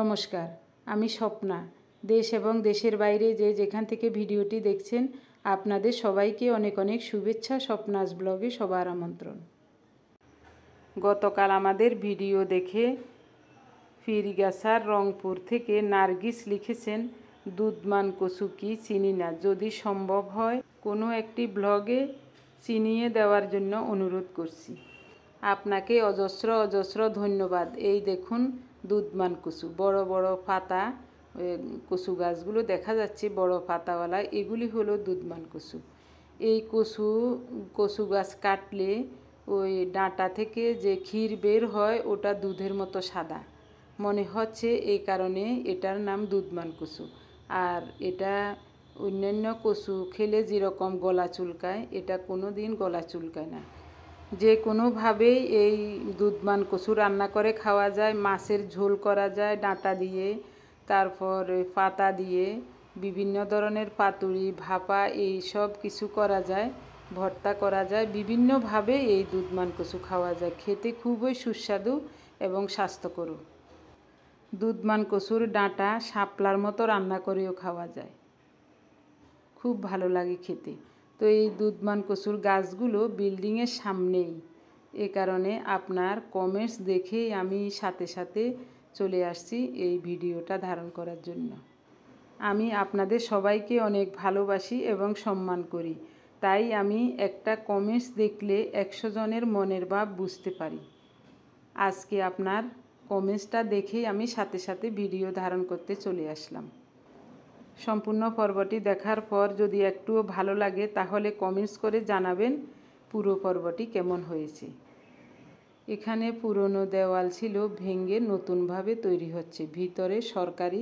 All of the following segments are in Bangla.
নমস্কার আমি স্বপ্না দেশ এবং দেশের বাইরে যে যেখান থেকে ভিডিওটি দেখছেন আপনাদের সবাইকে অনেক অনেক শুভেচ্ছা স্বপ্নাস ব্লগে সবার আমন্ত্রণ গতকাল আমাদের ভিডিও দেখে ফিরিগাছার রংপুর থেকে নার্গিস লিখেছেন দুধমান কচু কি চিনি না যদি সম্ভব হয় কোনো একটি ব্লগে চিনিয়ে দেওয়ার জন্য অনুরোধ করছি আপনাকে অজস্র অজস্র ধন্যবাদ এই দেখুন দুধমান কুসু বড় বড় পাতা কুসু গাছগুলো দেখা যাচ্ছে বড় পাতাওয়ালা এগুলি হলো দুধমান কুসু এই কুসু কসু গাছ কাটলে ওই ডাঁটা থেকে যে ক্ষীর বের হয় ওটা দুধের মতো সাদা মনে হচ্ছে এই কারণে এটার নাম দুধমান কুসু আর এটা অন্যান্য কসু খেলে যেরকম গলা চুলকায় এটা কোনো দিন গলা চুলকায় না যে কোনোভাবেই এই দুধমান কচু রান্না করে খাওয়া যায় মাছের ঝোল করা যায় ডাঁটা দিয়ে তারপর পাতা দিয়ে বিভিন্ন ধরনের পাতুড়ি ভাপা এই সব কিছু করা যায় ভর্তা করা যায় বিভিন্নভাবে এই দুধমান কচু খাওয়া যায় খেতে খুবই সুস্বাদু এবং স্বাস্থ্যকর দুধমান কচুর ডাঁটা শাপলার মতো রান্না করেও খাওয়া যায় খুব ভালো লাগে খেতে তো এই দুধমান কচুর গাছগুলো বিল্ডিংয়ের সামনেই এ কারণে আপনার কমেন্টস দেখেই আমি সাথে সাথে চলে আসছি এই ভিডিওটা ধারণ করার জন্য আমি আপনাদের সবাইকে অনেক ভালোবাসি এবং সম্মান করি তাই আমি একটা কমেন্টস দেখলে একশো জনের মনের ভাব বুঝতে পারি আজকে আপনার কমেন্টসটা দেখেই আমি সাথে সাথে ভিডিও ধারণ করতে চলে আসলাম সম্পূর্ণ পর্বটি দেখার পর যদি একটুও ভালো লাগে তাহলে কমেন্টস করে জানাবেন পুরো পর্বটি কেমন হয়েছে এখানে পুরনো দেওয়াল ছিল ভেঙে নতুনভাবে তৈরি হচ্ছে ভিতরে সরকারি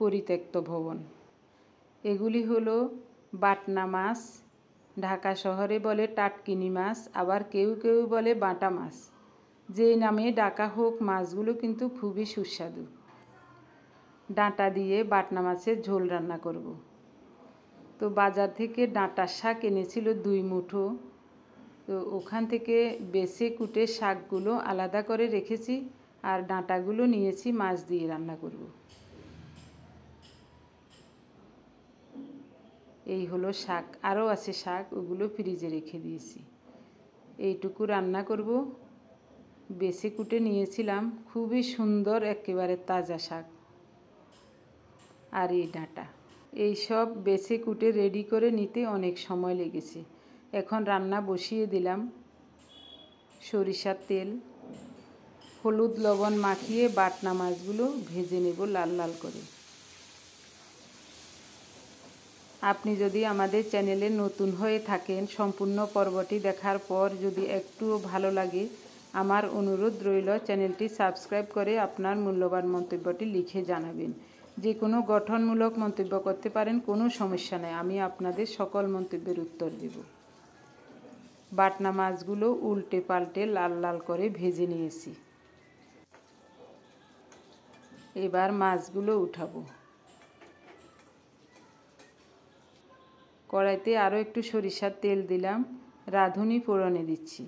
পরিত্যক্ত ভবন এগুলি হলো বাটনা মাছ ঢাকা শহরে বলে টাটকিনি মাছ আবার কেউ কেউ বলে বাটা মাছ যেই নামে ডাকা হোক মাছগুলো কিন্তু খুবই সুস্বাদু ডাঁটা দিয়ে বাটনা মাছের ঝোল রান্না করব তো বাজার থেকে ডাঁটার শাক এনেছিল দুই মুঠো তো ওখান থেকে বেছে কুটে শাকগুলো আলাদা করে রেখেছি আর ডাঁটাগুলো নিয়েছি মাছ দিয়ে রান্না করব এই হলো শাক আরও আছে শাক ওগুলো ফ্রিজে রেখে দিয়েছি এইটুকু রান্না করব বেছে কুটে নিয়েছিলাম খুবই সুন্দর একেবারে তাজা শাক আর এই ডাঁটা এই সব বেছে কুটে রেডি করে নিতে অনেক সময় লেগেছে এখন রান্না বসিয়ে দিলাম সরিষার তেল হলুদ লবণ মাখিয়ে বাটনা মাছগুলো ভেজে নেব লাল লাল করে আপনি যদি আমাদের চ্যানেলে নতুন হয়ে থাকেন সম্পূর্ণ পর্বটি দেখার পর যদি একটুও ভালো লাগে আমার অনুরোধ রইল চ্যানেলটি সাবস্ক্রাইব করে আপনার মূল্যবান মন্তব্যটি লিখে জানাবেন যে কোনো গঠনমূলক মন্তব্য করতে পারেন কোনো সমস্যা নেই আমি আপনাদের সকল মন্তব্যের উত্তর দেব বাটনা মাছগুলো উল্টে পাল্টে লাল লাল করে ভেজে নিয়েছি এবার মাছগুলো উঠাবো কড়াইতে আরও একটু সরিষার তেল দিলাম রাঁধুনি পোড়নে দিচ্ছি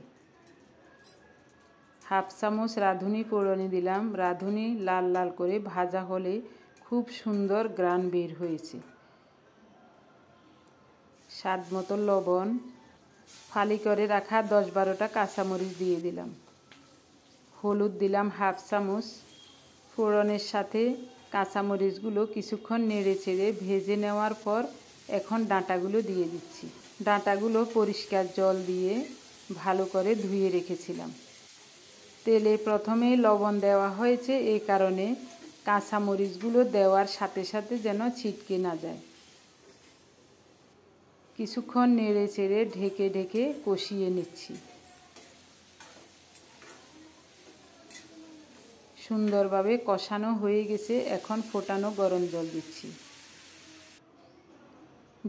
হাফ চামচ রাঁধুনি পোড়নে দিলাম রাঁধুনি লাল লাল করে ভাজা হলে খুব সুন্দর গ্রান বের হয়েছে স্বাদ মতো লবণ ফালি করে রাখা দশ বারোটা কাঁচামরিচ দিয়ে দিলাম হলুদ দিলাম হাফ চামচ ফোড়নের সাথে কাঁচামরিচগুলো কিছুক্ষণ নেড়ে চেড়ে ভেজে নেওয়ার পর এখন ডাঁটাগুলো দিয়ে দিচ্ছি ডাঁটাগুলো পরিষ্কার জল দিয়ে ভালো করে ধুয়ে রেখেছিলাম তেলে প্রথমেই লবণ দেওয়া হয়েছে এই কারণে কাঁচামরিচগুলো দেওয়ার সাথে সাথে যেন ছিটকে না যায় কিছুক্ষণ নেড়ে চেড়ে ঢেকে ঢেকে কষিয়ে নিচ্ছি সুন্দরভাবে কষানো হয়ে গেছে এখন ফোটানো গরম জল দিচ্ছি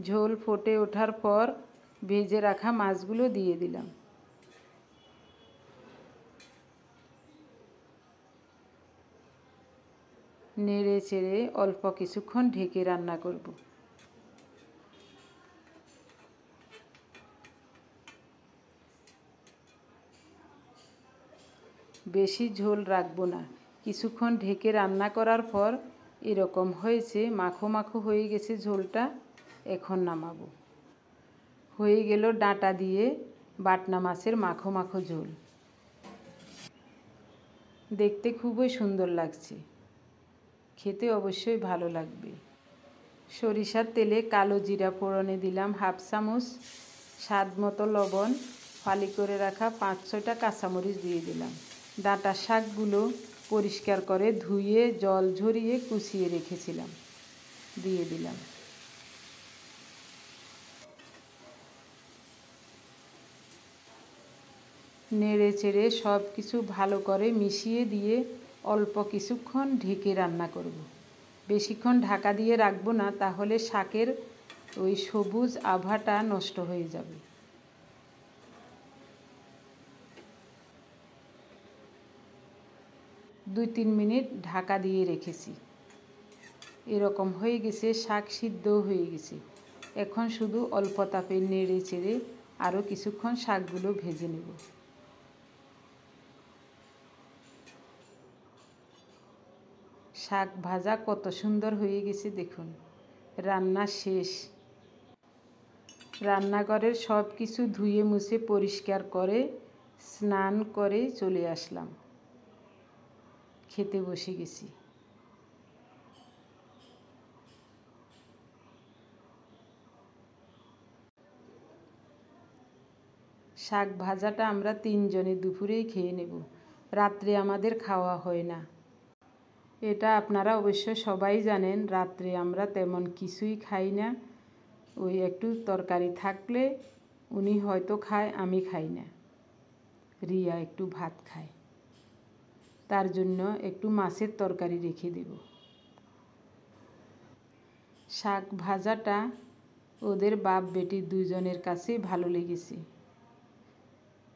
ঝোল ফোটে ওঠার পর ভেজে রাখা মাছগুলো দিয়ে দিলাম নেড়ে চেড়ে অল্প কিছুক্ষণ ঢেকে রান্না করব বেশি ঝোল রাখবো না কিছুক্ষণ ঢেকে রান্না করার পর এরকম হয়েছে মাখো মাখো হয়ে গেছে ঝোলটা এখন নামাবো হয়ে গেল ডাঁটা দিয়ে বাটনা মাছের মাখো মাখো ঝোল দেখতে খুবই সুন্দর লাগছে খেতে অবশ্যই ভালো লাগবে সরিষার তেলে কালো জিরা ফোড়নে দিলাম হাফ চামচ স্বাদ মতো লবণ ফালি করে রাখা পাঁচ ছয়টা কাঁচামরিচ দিয়ে দিলাম ডাঁটা শাকগুলো পরিষ্কার করে ধুয়ে জল ঝরিয়ে কুচিয়ে রেখেছিলাম দিয়ে দিলাম নেড়ে চেড়ে সব কিছু ভালো করে মিশিয়ে দিয়ে অল্প কিছুক্ষণ ঢেকে রান্না করব। বেশিক্ষণ ঢাকা দিয়ে রাখবো না তাহলে শাকের ওই সবুজ আভাটা নষ্ট হয়ে যাবে দুই তিন মিনিট ঢাকা দিয়ে রেখেছি এরকম হয়ে গেছে শাক সিদ্ধ হয়ে গেছে এখন শুধু অল্প তাপে নেড়ে চেড়ে আরও কিছুক্ষণ শাকগুলো ভেজে নেব শাক ভাজা কত সুন্দর হয়ে গেছে দেখুন রান্না শেষ রান্নাঘরের সব কিছু ধুয়ে মুছে পরিষ্কার করে স্নান করে চলে আসলাম খেতে বসে গেছি শাক ভাজাটা আমরা তিনজনে দুপুরেই খেয়ে নেব রাত্রে আমাদের খাওয়া হয় না এটা আপনারা অবশ্য সবাই জানেন রাত্রে আমরা তেমন কিছুই খাই না ওই একটু তরকারি থাকলে উনি হয়তো খায় আমি খাই না রিয়া একটু ভাত খায় তার জন্য একটু মাছের তরকারি রেখে দেব শাক ভাজাটা ওদের বাপ বেটি দুজনের কাছে ভালো লেগেছে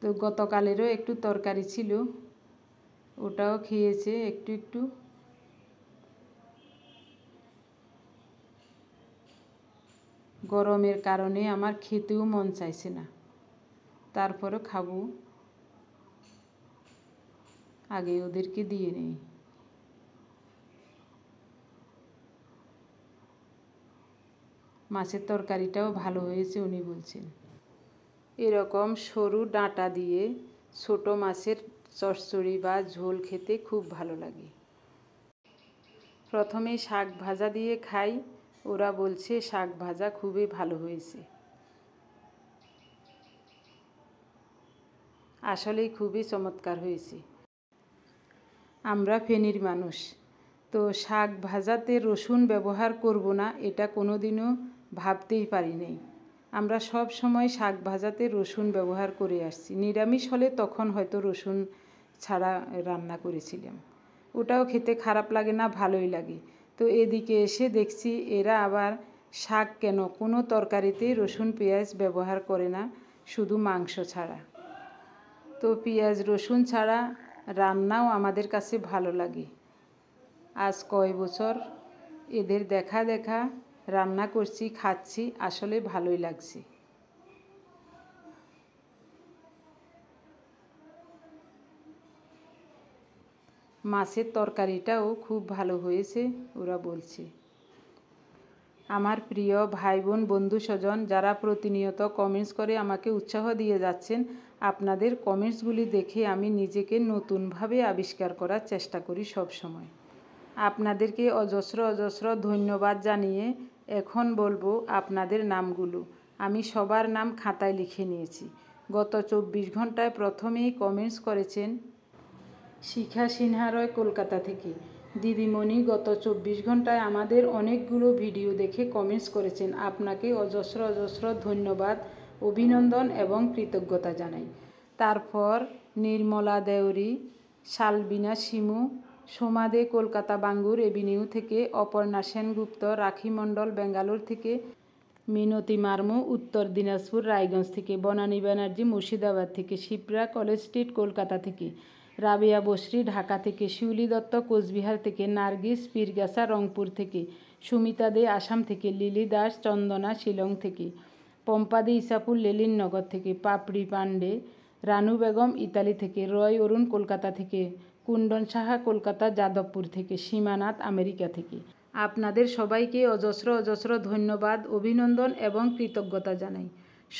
তো গতকালেরও একটু তরকারি ছিল ওটাও খেয়েছে একটু একটু গরমের কারণে আমার খেতেও মন চাইছে না তারপরে খাবো আগে ওদেরকে দিয়ে নেই মাছের তরকারিটাও ভালো হয়েছে উনি বলছেন এরকম সরু ডাঁটা দিয়ে ছোট মাছের চচ্চড়ি বা ঝোল খেতে খুব ভালো লাগে প্রথমে শাক ভাজা দিয়ে খাই ওরা বলছে শাক ভাজা খুবই ভালো হয়েছে আসলেই খুবই চমৎকার হয়েছে আমরা ফেনীর মানুষ তো শাক ভাজাতে রসুন ব্যবহার করব না এটা কোনো দিনও ভাবতেই পারি নাই আমরা সব সময় শাক ভাজাতে রসুন ব্যবহার করে আসছি নিরামিষ হলে তখন হয়তো রসুন ছাড়া রান্না করেছিলাম ওটাও খেতে খারাপ লাগে না ভালোই লাগে তো এদিকে এসে দেখছি এরা আবার শাক কেন কোনো তরকারিতেই রসুন পেঁয়াজ ব্যবহার করে না শুধু মাংস ছাড়া তো পেঁয়াজ রসুন ছাড়া রান্নাও আমাদের কাছে ভালো লাগে আজ কয় বছর এদের দেখা দেখা রান্না করছি খাচ্ছি আসলে ভালোই লাগছে মাছের তরকারিটাও খুব ভালো হয়েছে ওরা বলছে আমার প্রিয় ভাই বোন বন্ধু স্বজন যারা প্রতিনিয়ত কমেন্টস করে আমাকে উৎসাহ দিয়ে যাচ্ছেন আপনাদের কমেন্টসগুলি দেখে আমি নিজেকে নতুনভাবে আবিষ্কার করার চেষ্টা করি সব সময়। আপনাদেরকে অজস্র অজস্র ধন্যবাদ জানিয়ে এখন বলবো আপনাদের নামগুলো আমি সবার নাম খাতায় লিখে নিয়েছি গত চব্বিশ ঘন্টায় প্রথমেই কমেন্টস করেছেন শিখা সিনহা রয় কলকাতা থেকে দিদিমণি গত চব্বিশ ঘন্টায় আমাদের অনেকগুলো ভিডিও দেখে কমেন্টস করেছেন আপনাকে অজস্র অজস্র ধন্যবাদ অভিনন্দন এবং কৃতজ্ঞতা জানাই তারপর নির্মলা দেউরি শালবিনা শিমু সোমাদে কলকাতা বাঙ্গুর এভিনিউ থেকে অপর্ণা সেনগুপ্ত রাখি মণ্ডল বেঙ্গালোর থেকে মিনতি মার্মু উত্তর দিনাজপুর রায়গঞ্জ থেকে বনানী ব্যানার্জি মুর্শিদাবাদ থেকে শিপ্রা কলেজ স্ট্রিট কলকাতা থেকে রাবেয়া বসরি ঢাকা থেকে শিউলি দত্ত কোচবিহার থেকে নার্গিস পীরগাছা রংপুর থেকে সুমিতা দে আসাম থেকে লিলি দাস চন্দনা শিলং থেকে পম্পা দে ইসাপুর লেলিননগর থেকে পাপড়ি পাণ্ডে রানু বেগম ইতালি থেকে রয় অরুণ কলকাতা থেকে কুণ্ডন সাহা কলকাতা যাদবপুর থেকে সীমানাথ আমেরিকা থেকে আপনাদের সবাইকে অজস্র অজস্র ধন্যবাদ অভিনন্দন এবং কৃতজ্ঞতা জানাই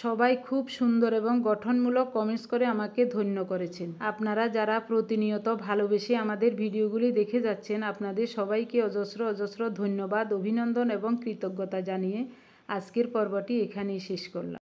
সবাই খুব সুন্দর এবং গঠনমূলক কমেন্টস করে আমাকে ধন্য করেছেন আপনারা যারা প্রতিনিয়ত ভালোবেসে আমাদের ভিডিওগুলি দেখে যাচ্ছেন আপনাদের সবাইকে অজস্র অজস্র ধন্যবাদ অভিনন্দন এবং কৃতজ্ঞতা জানিয়ে আজকের পর্বটি এখানেই শেষ করলাম